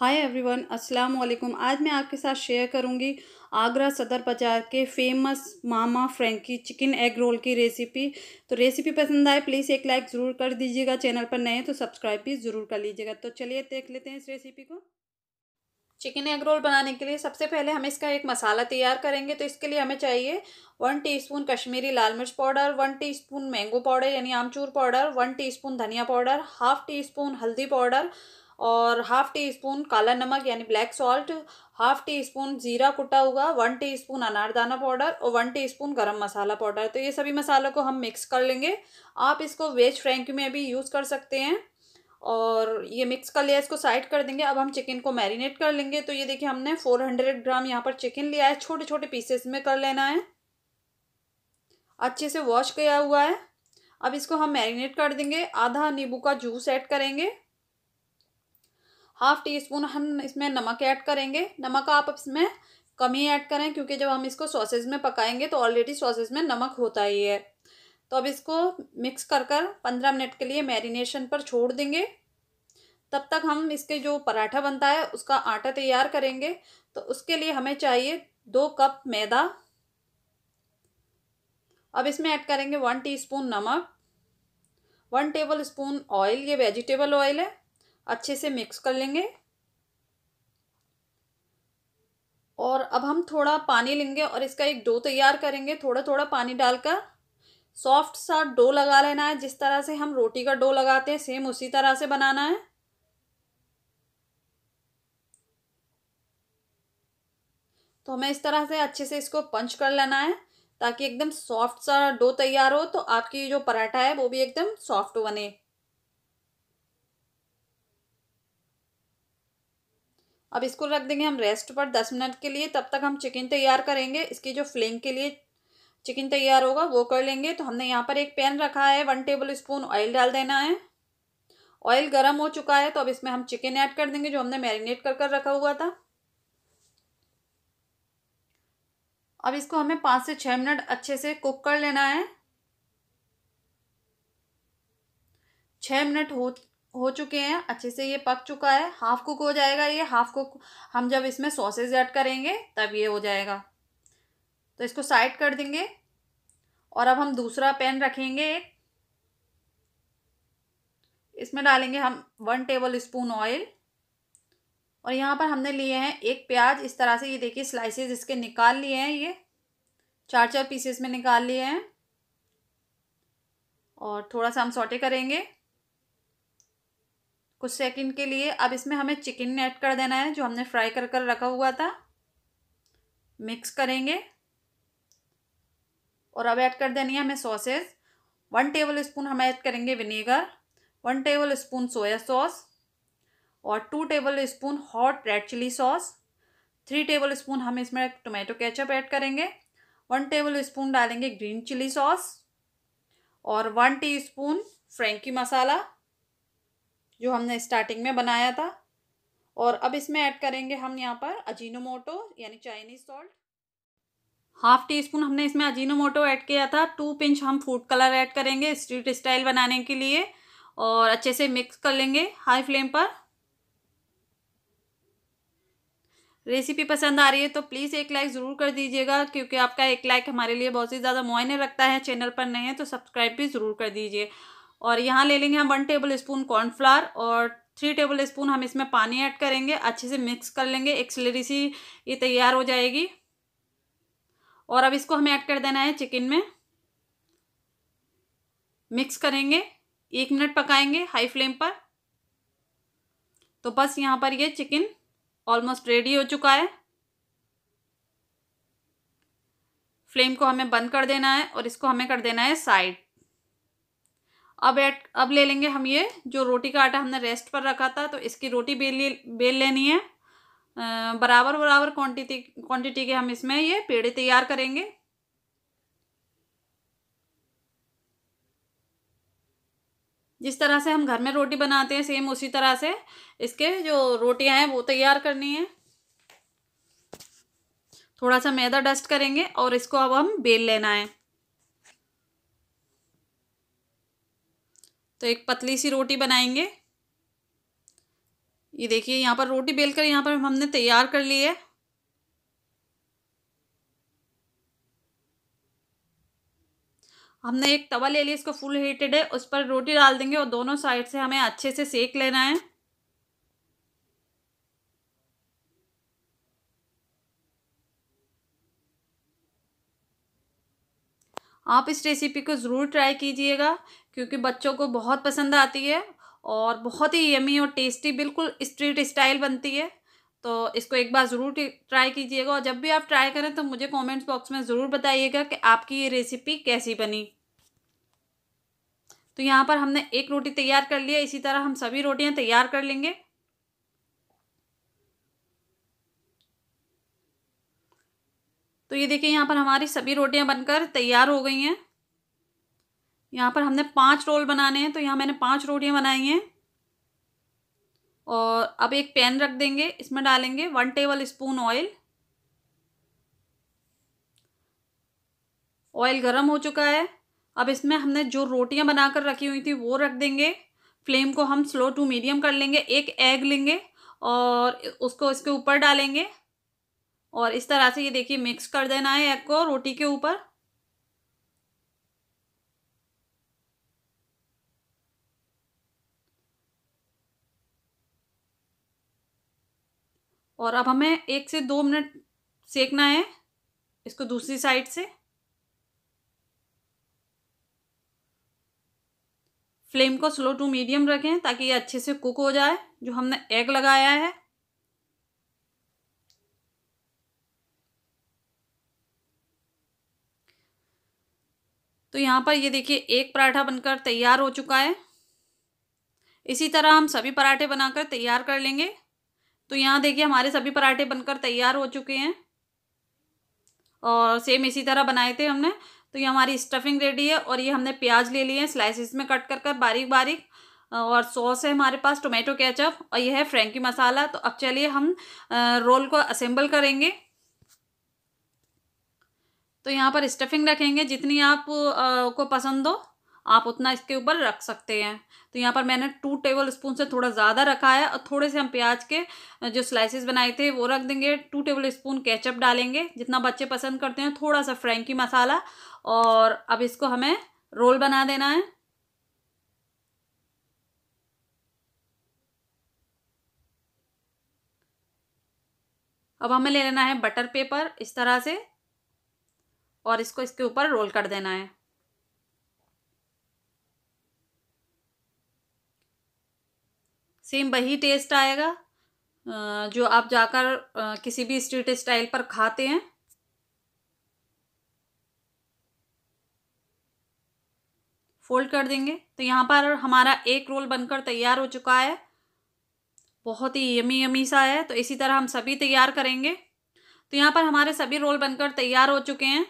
hi everyone अस्सलाम वालेकुम आज मैं आपके साथ शेयर करूंगी आगरा सदर बाज़ार के famous Mama Frankie chicken egg roll की रेसिपी तो रेसिपी पसंद आए प्लीज़ एक लाइक ज़रूर कर दीजिएगा चैनल पर नए तो सब्सक्राइब भी ज़रूर कर लीजिएगा तो चलिए देख लेते हैं इस रेसिपी को चिकन एग रोल बनाने के लिए सबसे पहले हम इसका एक मसाला तैयार करेंगे तो इसके लिए हमें चाहिए वन टीस्पून कश्मीरी लाल मिर्च powder one teaspoon mango powder यानी आमचूर पाउडर वन टीस्पून धनिया पाउडर हाफ़ टी स्पून हल्दी पाउडर और हाफ टी स्पून काला नमक यानी black salt half teaspoon जीरा कुटा हुआ वन टी स्पून अनारदाना पाउडर और one teaspoon garam masala powder तो ये सभी मसालों को हम मिक्स कर लेंगे आप इसको वेज फ्रैंक में भी यूज़ कर सकते हैं और ये मिक्स कर लिया इसको साइड कर देंगे अब हम चिकन को मैरिनेट कर लेंगे तो ये देखिए हमने फोर हंड्रेड ग्राम यहाँ पर चिकन लिया है छोटे छोटे पीसेस में कर लेना है अच्छे से वॉश किया हुआ है अब इसको हम मैरिनेट कर देंगे आधा नींबू का जूस ऐड करेंगे हाफ़ टी स्पून हम इसमें नमक ऐड करेंगे नमक आप इसमें कम ही ऐड करें क्योंकि जब हम इसको सॉसेज में पकाएंगे तो ऑलरेडी सॉसेज में नमक होता ही है तो अब इसको मिक्स कर कर पंद्रह मिनट के लिए मैरिनेशन पर छोड़ देंगे तब तक हम इसके जो पराठा बनता है उसका आटा तैयार करेंगे तो उसके लिए हमें चाहिए दो कप मैदा अब इसमें ऐड करेंगे वन टीस्पून नमक वन टेबल स्पून ऑयल ये वेजिटेबल ऑयल है अच्छे से मिक्स कर लेंगे और अब हम थोड़ा पानी लेंगे और इसका एक डो तैयार करेंगे थोड़ा थोड़ा पानी डालकर सॉफ्ट सा डो लगा लेना है जिस तरह से हम रोटी का डो लगाते हैं सेम उसी तरह से बनाना है तो हमें इस तरह से अच्छे से इसको पंच कर लेना है ताकि एकदम सॉफ्ट सा डो तैयार हो तो आपकी जो पराठा है वो भी एकदम सॉफ्ट बने अब इसको रख देंगे हम रेस्ट पर दस मिनट के लिए तब तक हम चिकन तैयार करेंगे इसकी जो फ्लेम के लिए चिकन तैयार होगा वो कर लेंगे तो हमने यहाँ पर एक पैन रखा है वन टेबल स्पून ऑयल डाल देना है ऑयल गर्म हो चुका है तो अब इसमें हम चिकन ऐड कर देंगे जो हमने मैरिनेट कर कर रखा हुआ था अब इसको हमें पाँच से छः मिनट अच्छे से कुक कर लेना है छः मिनट हो हो चुके हैं अच्छे से ये पक चुका है हाफ़ कुक हो जाएगा ये हाफ़ कुक हम जब इसमें सॉसेज ऐड करेंगे तब ये हो जाएगा तो इसको साइड कर देंगे और अब हम दूसरा पैन रखेंगे एक इसमें डालेंगे हम वन टेबल स्पून ऑयल और यहाँ पर हमने लिए हैं एक प्याज इस तरह से ये देखिए स्लाइसेस इसके निकाल लिए हैं ये चार चार पीसेस में निकाल लिए हैं और थोड़ा सा हम सोटे करेंगे कुछ सेकंड के लिए अब इसमें हमें चिकन ऐड कर देना है जो हमने फ्राई कर कर रखा हुआ था मिक्स करेंगे और अब ऐड कर देनी है हमें सॉसेज वन टेबल स्पून हम ऐड करेंगे vinegar one tablespoon soya sauce और two tablespoon hot red chilli sauce three tablespoon हम इसमें टोमेटो केचप ऐड करेंगे वन टेबल स्पून डालेंगे ग्रीन चिली सॉस और वन स्पून फ्रेंकी मसाला जो हमने स्टार्टिंग में बनाया था और अब इसमें ऐड करेंगे हम यहाँ पर अजीनोमोटो यानी Chinese salt half teaspoon हमने इसमें अजीनोमोटो ऐड किया था टू पिंच हम फूड कलर ऐड करेंगे स्ट्रीट स्टाइल बनाने के लिए और अच्छे से मिक्स कर लेंगे हाई फ्लेम पर रेसिपी पसंद आ रही है तो प्लीज़ एक लाइक ज़रूर कर दीजिएगा क्योंकि आपका एक लाइक हमारे लिए बहुत ही ज़्यादा मुआयने रखता है चैनल पर नए हैं तो सब्सक्राइब भी ज़रूर कर दीजिए और यहाँ ले लेंगे हम वन टेबल स्पून कॉर्नफ्लावर और थ्री टेबल स्पून हम इसमें पानी ऐड करेंगे अच्छे से मिक्स कर लेंगे एक स्लरी सी ये तैयार हो जाएगी और अब इसको हमें ऐड कर देना है चिकन में मिक्स करेंगे एक मिनट पकाएंगे हाई फ्लेम पर तो बस यहाँ पर ये चिकन ऑलमोस्ट रेडी हो चुका है फ्लेम को हमें बंद कर देना है और इसको हमें कर देना है साइड अब एट अब ले लेंगे हम ये जो रोटी का आटा हमने रेस्ट पर रखा था तो इसकी रोटी बेल बेल लेनी है बराबर बराबर क्वांटिटी क्वांटिटी के हम इसमें ये पेड़े तैयार करेंगे जिस तरह से हम घर में रोटी बनाते हैं सेम उसी तरह से इसके जो रोटियां हैं वो तैयार करनी है थोड़ा सा मैदा डस्ट करेंगे और इसको अब हम बेल लेना है तो एक पतली सी रोटी बनाएंगे ये देखिए यहाँ पर रोटी बेलकर यहाँ पर हमने तैयार कर ली है हमने एक तवा ले लिया इसको फुल हीटेड है उस पर रोटी डाल देंगे और दोनों साइड से हमें अच्छे से सेक लेना है आप इस रेसिपी को ज़रूर ट्राई कीजिएगा क्योंकि बच्चों को बहुत पसंद आती है और बहुत ही यमी और टेस्टी बिल्कुल स्ट्रीट स्टाइल बनती है तो इसको एक बार ज़रूर ट्राई कीजिएगा और जब भी आप ट्राई करें तो मुझे कमेंट्स बॉक्स में ज़रूर बताइएगा कि आपकी ये रेसिपी कैसी बनी तो यहाँ पर हमने एक रोटी तैयार कर लिया इसी तरह हम सभी रोटियाँ तैयार कर लेंगे तो ये देखिए यहाँ पर हमारी सभी रोटियाँ बनकर तैयार हो गई हैं यहाँ पर हमने पाँच रोल बनाने हैं तो यहाँ मैंने पाँच रोटियाँ बनाई हैं और अब एक पैन रख देंगे इसमें डालेंगे one tablespoon oil oil गर्म हो चुका है अब इसमें हमने जो रोटियाँ बनाकर रखी हुई थी वो रख देंगे फ्लेम को हम स्लो टू मीडियम कर लेंगे एक एग लेंगे और उसको इसके ऊपर डालेंगे और इस तरह से ये देखिए मिक्स कर देना है एग को रोटी के ऊपर और अब हमें एक से दो मिनट सेकना है इसको दूसरी साइड से फ्लेम को स्लो टू मीडियम रखें ताकि ये अच्छे से कुक हो जाए जो हमने एग लगाया है तो यहाँ पर ये देखिए एक पराठा बनकर तैयार हो चुका है इसी तरह हम सभी पराठे बनाकर तैयार कर लेंगे तो यहाँ देखिए हमारे सभी पराठे बनकर तैयार हो चुके हैं और सेम इसी तरह बनाए थे हमने तो ये हमारी स्टफिंग रेडी है और ये हमने प्याज ले लिए हैं स्लाइसिस में कट कर कर बारीक बारीक और सॉस है हमारे पास टोमेटो केचप और यह है फ्रेंकी मसाला तो अब चलिए हम रोल को असेंबल करेंगे तो यहाँ पर स्टफिंग रखेंगे जितनी आप आ, को पसंद हो आप उतना इसके ऊपर रख सकते हैं तो यहाँ पर मैंने टू टेबल स्पून से थोड़ा ज़्यादा रखा है और थोड़े से हम प्याज के जो स्लाइसेस बनाए थे वो रख देंगे टू टेबल स्पून केचप डालेंगे जितना बच्चे पसंद करते हैं थोड़ा सा फ्रेंकी मसाला और अब इसको हमें रोल बना देना है अब हमें ले लेना है बटर पेपर इस तरह से और इसको इसके ऊपर रोल कर देना है सेम वही टेस्ट आएगा जो आप जाकर किसी भी स्ट्रीट स्टाइल पर खाते हैं फोल्ड कर देंगे तो यहाँ पर हमारा एक रोल बनकर तैयार हो चुका है बहुत ही यमी यमी सा है तो इसी तरह हम सभी तैयार करेंगे तो यहाँ पर हमारे सभी रोल बनकर तैयार हो चुके हैं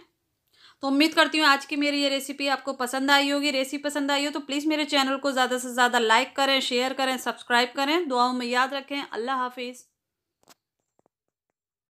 तो उम्मीद करती हूँ आज की मेरी ये रेसिपी आपको पसंद आई होगी रेसिपी पसंद आई हो तो प्लीज़ मेरे चैनल को ज़्यादा से ज़्यादा लाइक करें शेयर करें सब्सक्राइब करें दुआओं में याद रखें अल्लाह हाफिज़